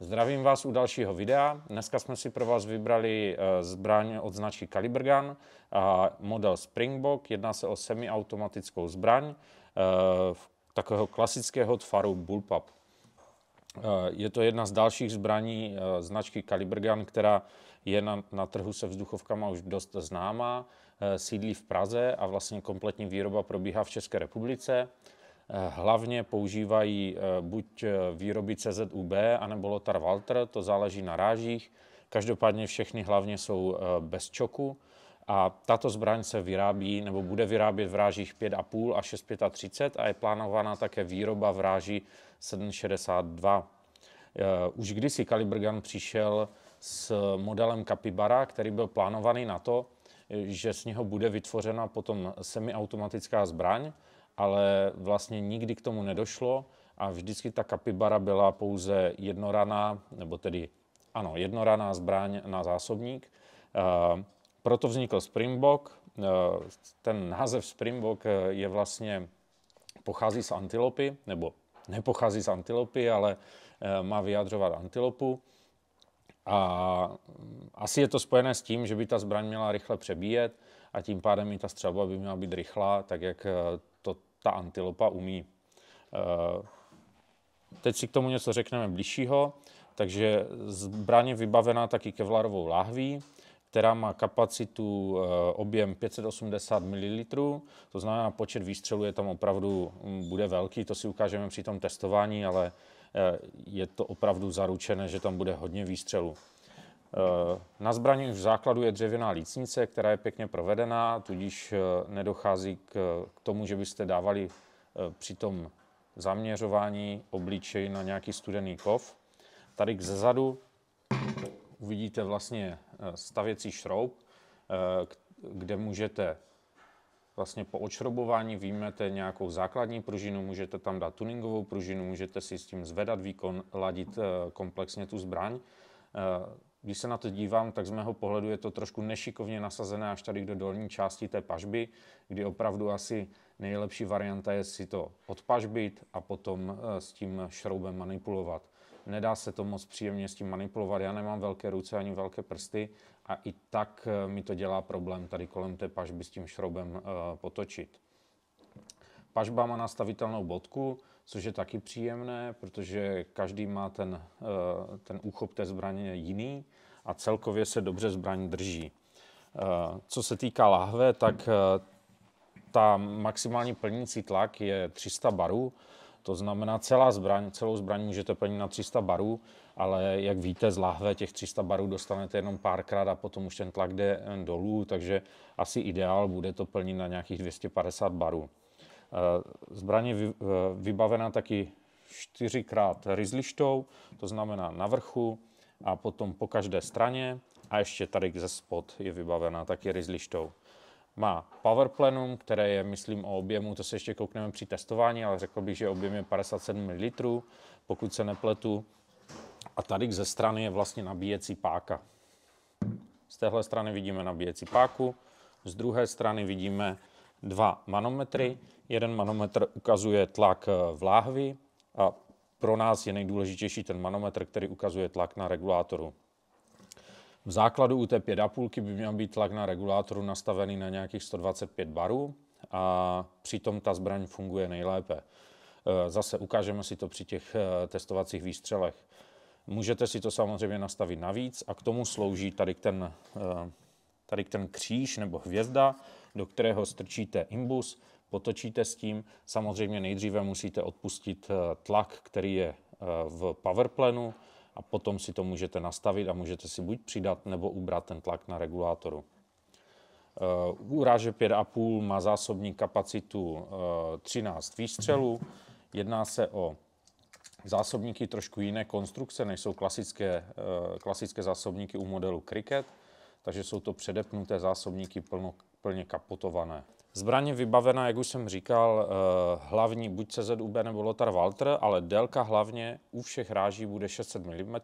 Zdravím vás u dalšího videa. Dneska jsme si pro vás vybrali eh, zbraň od značky Gun, model Springbok. Jedná se o semiautomatickou zbraň eh, takového klasického tvaru bullpup. Eh, je to jedna z dalších zbraní značky Gun, která je na, na trhu se vzduchovkama už dost známá, sídlí v Praze a vlastně kompletní výroba probíhá v České republice. Eh, hlavně používají eh, buď eh, výroby CZUB, anebo Lothar Walter, to záleží na rážích. Každopádně všechny hlavně jsou bez čoku a tato zbraň se vyrábí nebo bude vyrábět v rážích 5,5 a 6,35 a je plánována také výroba v ráži 7,62. Už kdysi Calibergan přišel s modelem Capybara, který byl plánovaný na to, že z něho bude vytvořena potom semiautomatická zbraň ale vlastně nikdy k tomu nedošlo a vždycky ta kapibara byla pouze jednoraná, nebo tedy ano, jednoraná zbraň na zásobník. Eh, proto vznikl Springbok. Eh, ten název Springbok eh, je vlastně, pochází z antilopy, nebo nepochází z antilopy, ale má vyjadřovat antilopu. A mm, asi je to spojené s tím, že by ta zbraň měla rychle přebíjet a tím pádem i ta střelba by měla být rychlá, tak jak ta antilopa umí. Eh, teď si k tomu něco řekneme blížšího. Takže zbraně vybavená taky kevlarovou láhví, která má kapacitu eh, objem 580 ml, to znamená počet výstřelů je tam opravdu mm, bude velký, to si ukážeme při tom testování, ale eh, je to opravdu zaručené, že tam bude hodně výstřelů. Eh, na zbraní už v základu je dřevěná lícnice, která je pěkně provedená, tudíž eh, nedochází k tomu, že byste dávali eh, při tom zaměřování obličej na nějaký studený kov. Tady k zezadu uvidíte vlastně stavěcí šroub, kde můžete vlastně po očrobování výjmete nějakou základní pružinu, můžete tam dát tuningovou pružinu, můžete si s tím zvedat výkon, ladit komplexně tu zbraň když se na to dívám, tak z mého pohledu je to trošku nešikovně nasazené až tady do dolní části té pažby, kdy opravdu asi nejlepší varianta je si to odpažbit a potom eh, s tím šroubem manipulovat. Nedá se to moc příjemně s tím manipulovat. Já nemám velké ruce ani velké prsty a i tak eh, mi to dělá problém tady kolem té pažby s tím šroubem eh, potočit. Pažba má nastavitelnou bodku, což je taky příjemné, protože každý má ten, eh, ten úchop té zbraně jiný a celkově se dobře zbraň drží. Eh, co se týká lahve, tak eh, ta maximální plnící tlak je 300 barů, to znamená, celá zbraň, celou zbraň můžete plnit na 300 barů, ale jak víte, z lahve těch 300 barů dostanete jenom párkrát a potom už ten tlak jde dolů, takže asi ideál bude to plnit na nějakých 250 barů. Eh, Zbraň je eh, taky čtyřikrát ryzlištou, to znamená na vrchu a potom po každé straně a ještě tady ze spod je vybavená taky ryzlištou. Má power plenum, které je, myslím, o objemu, to se ještě koukneme při testování, ale řekl bych, že objem je 57 ml, pokud se nepletu. A tady ze strany je vlastně nabíjecí páka. Z téhle strany vidíme nabíjecí páku, z druhé strany vidíme dva manometry. Jeden manometr ukazuje tlak eh, v láhvi a pro nás je nejdůležitější ten manometr, který ukazuje tlak na regulátoru. V základu u té 5,5 by měl být tlak na regulátoru nastavený na nějakých 125 barů a přitom ta zbraň funguje nejlépe. Eh, zase ukážeme si to při těch eh, testovacích výstřelech. Můžete si to samozřejmě nastavit navíc a k tomu slouží tady ten tady ten kříž nebo hvězda, do kterého strčíte imbus, potočíte s tím. Samozřejmě nejdříve musíte odpustit eh, tlak, který je eh, v powerplenu a potom si to můžete nastavit a můžete si buď přidat nebo ubrat ten tlak na regulátoru. Eh, Uráže 5,5 má zásobní kapacitu 13 výstřelů. Jedná se o zásobníky trošku jiné konstrukce, než jsou klasické, klasické zásobníky u modelu Cricket takže jsou to předepnuté zásobníky plno, plně kapotované. Zbraně vybavená, jak už jsem říkal, eh, hlavní buď CZUB nebo Lothar Walter, ale délka hlavně u všech ráží bude 600 mm,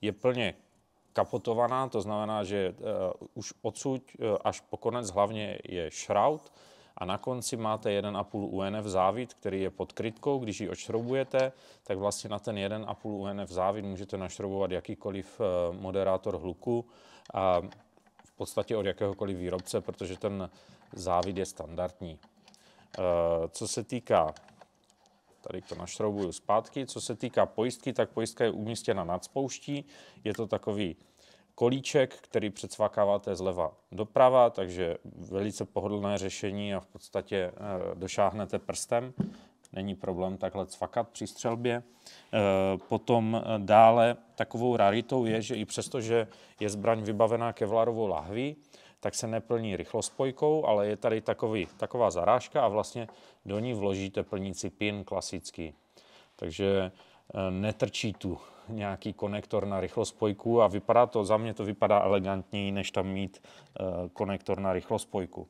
je plně kapotovaná, to znamená, že eh, už odsud eh, až po konec hlavně je šraut a na konci máte 1,5 UNF závit, který je pod krytkou. Když ji odšroubujete, tak vlastně na ten 1,5 UNF závit můžete našroubovat jakýkoliv moderátor hluku a v podstatě od jakéhokoliv výrobce, protože ten závid je standardní. Eh, co se týká, tady to našroubuju zpátky, co se týká pojistky, tak pojistka je umístěna nad spouští, je to takový kolíček, který předsvakáváte zleva doprava, takže velice pohodlné řešení a v podstatě eh, došáhnete prstem není problém takhle cvakat při střelbě. Eh, potom eh, dále takovou raritou je, že i přesto, že je zbraň vybavená kevlarovou lahví, tak se neplní rychlospojkou, ale je tady takový, taková zarážka a vlastně do ní vložíte plnící pin klasický. Takže eh, netrčí tu nějaký konektor na rychlospojku a vypadá to, za mě to vypadá elegantněji, než tam mít konektor na rychlospojku.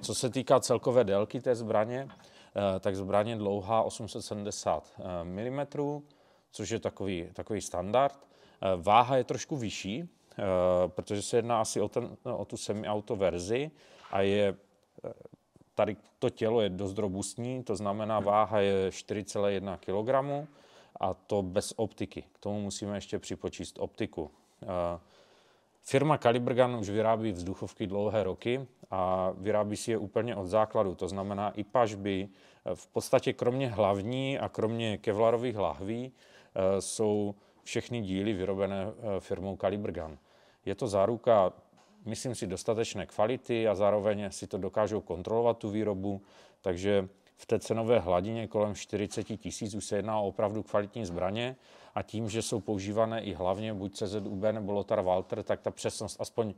Co se týká celkové délky té zbraně, Eh, tak zbraně dlouhá 870 eh, mm, což je takový, takový standard. Eh, váha je trošku vyšší, protože se jedná asi o, ten, o tu semi-auto verzi a je tady to tělo je dost robustní, to znamená hmm. váha je 4,1 kg a to bez optiky. K tomu musíme ještě připočíst optiku. Firma Calibergan už vyrábí vzduchovky dlouhé roky a vyrábí si je úplně od základu. To znamená i pažby. Eh, v podstatě kromě hlavní a kromě kevlarových lahví eh, jsou všechny díly vyrobené eh, firmou Calibrgan. Je to záruka, myslím si, dostatečné kvality a zároveň si to dokážou kontrolovat tu výrobu, takže v té cenové hladině kolem 40 tisíc už se jedná o opravdu kvalitní zbraně a tím, že jsou používané i hlavně buď CZUB nebo Lothar Walter, tak ta přesnost aspoň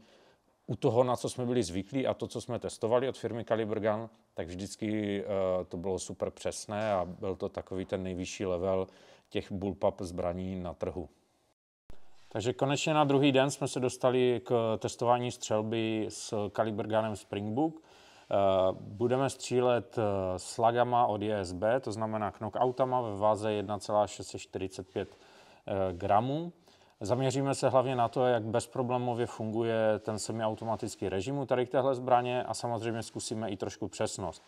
u toho, na co jsme byli zvyklí a to, co jsme testovali od firmy Calibergan, tak vždycky eh, to bylo super přesné a byl to takový ten nejvyšší level těch bullpup zbraní na trhu. Takže konečně na druhý den jsme se dostali k testování střelby s Caliberganem Springbook. Eh, budeme střílet eh, slagama od JSB, to znamená knockoutama ve váze 1,645 gramů. Zaměříme se hlavně na to, jak bezproblémově funguje ten semiautomatický režim u tady téhle zbraně a samozřejmě zkusíme i trošku přesnost.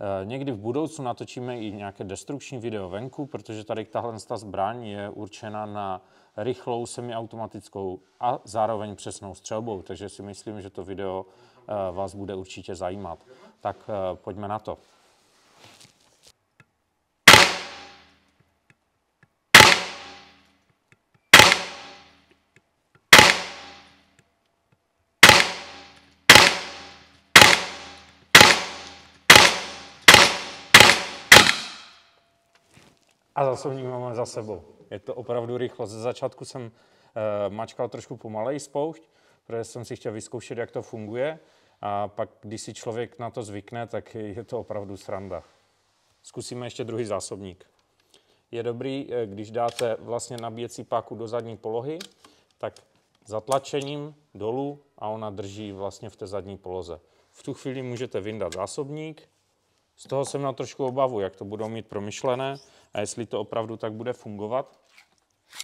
Eh, někdy v budoucnu natočíme i nějaké destrukční video venku, protože tady tahle zbraň je určena na rychlou semiautomatickou a zároveň přesnou střelbou, takže si myslím, že to video eh, vás bude určitě zajímat. Tak eh, pojďme na to. a zase ní máme za sebou. Je to opravdu rychlo. Ze začátku jsem uh, mačkal trošku pomalej spoušť, protože jsem si chtěl vyzkoušet, jak to funguje. A pak, když si člověk na to zvykne, tak je to opravdu sranda. Zkusíme ještě druhý zásobník. Je dobrý, eh, když dáte vlastně nabíjecí páku do zadní polohy, tak zatlačením dolů a ona drží vlastně v té zadní poloze. V tu chvíli můžete vyndat zásobník, z toho jsem měl trošku obavu, jak to budou mít promyšlené a jestli to opravdu tak bude fungovat.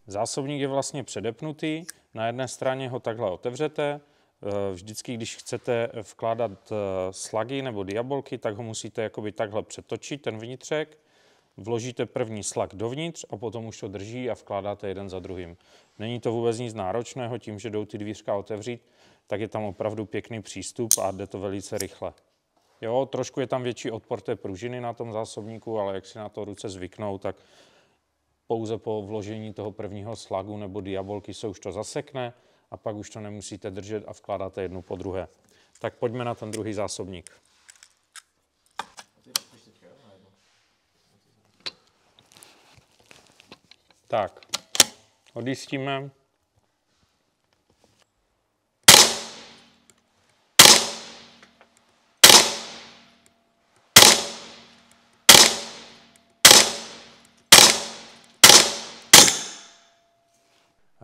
Zásobník je vlastně předepnutý, na jedné straně ho takhle otevřete, eh, vždycky, když chcete vkládat eh, slagy nebo diabolky, tak ho musíte jakoby takhle přetočit, ten vnitřek, vložíte první slag dovnitř a potom už to drží a vkládáte jeden za druhým. Není to vůbec nic náročného, tím, že jdou ty dvířka otevřít, tak je tam opravdu pěkný přístup a jde to velice rychle. Jo, trošku je tam větší odpor té pružiny na tom zásobníku, ale jak si na to ruce zvyknou, tak pouze po vložení toho prvního slagu nebo diabolky se už to zasekne a pak už to nemusíte držet a vkládáte jednu po druhé. Tak pojďme na ten druhý zásobník. Tak, odjistíme.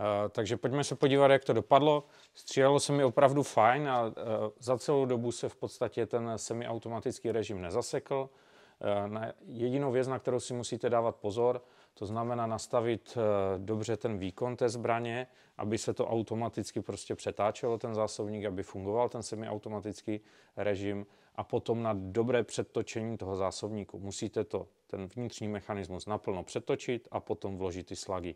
Eh, takže pojďme se podívat, jak to dopadlo. Střílelo se mi opravdu fajn a eh, za celou dobu se v podstatě ten semiautomatický režim nezasekl. Eh, na jedinou věc, na kterou si musíte dávat pozor, to znamená nastavit dobře ten výkon té zbraně, aby se to automaticky prostě přetáčelo ten zásobník, aby fungoval ten semiautomatický režim a potom na dobré předtočení toho zásobníku. Musíte to, ten vnitřní mechanismus naplno přetočit a potom vložit ty slagy.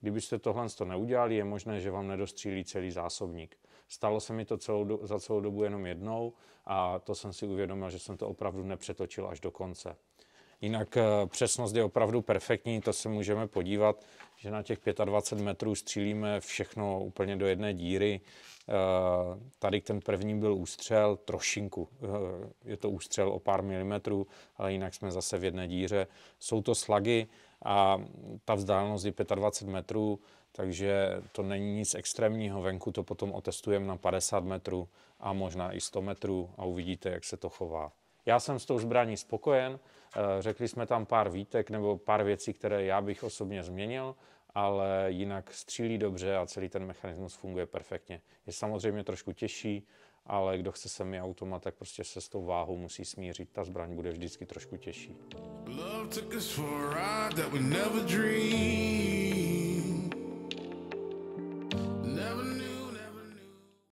Kdybyste tohle to neudělali, je možné, že vám nedostřílí celý zásobník. Stalo se mi to celou do, za celou dobu jenom jednou a to jsem si uvědomil, že jsem to opravdu nepřetočil až do konce. Jinak eh, přesnost je opravdu perfektní, to se můžeme podívat, že na těch 25 metrů střílíme všechno úplně do jedné díry. Eh, tady ten první byl ústřel trošinku. Eh, je to ústřel o pár milimetrů, ale jinak jsme zase v jedné díře. Jsou to slagy a ta vzdálenost je 25 metrů, takže to není nic extrémního. Venku to potom otestujeme na 50 metrů a možná i 100 metrů a uvidíte, jak se to chová. Já jsem s tou zbraní spokojen, eh, řekli jsme tam pár výtek nebo pár věcí, které já bych osobně změnil, ale jinak střílí dobře a celý ten mechanismus funguje perfektně. Je samozřejmě trošku těžší, ale kdo chce semi automat, tak prostě se s tou váhou musí smířit. Ta zbraň bude vždycky trošku těžší. Love took us for a ride that we never dreamed.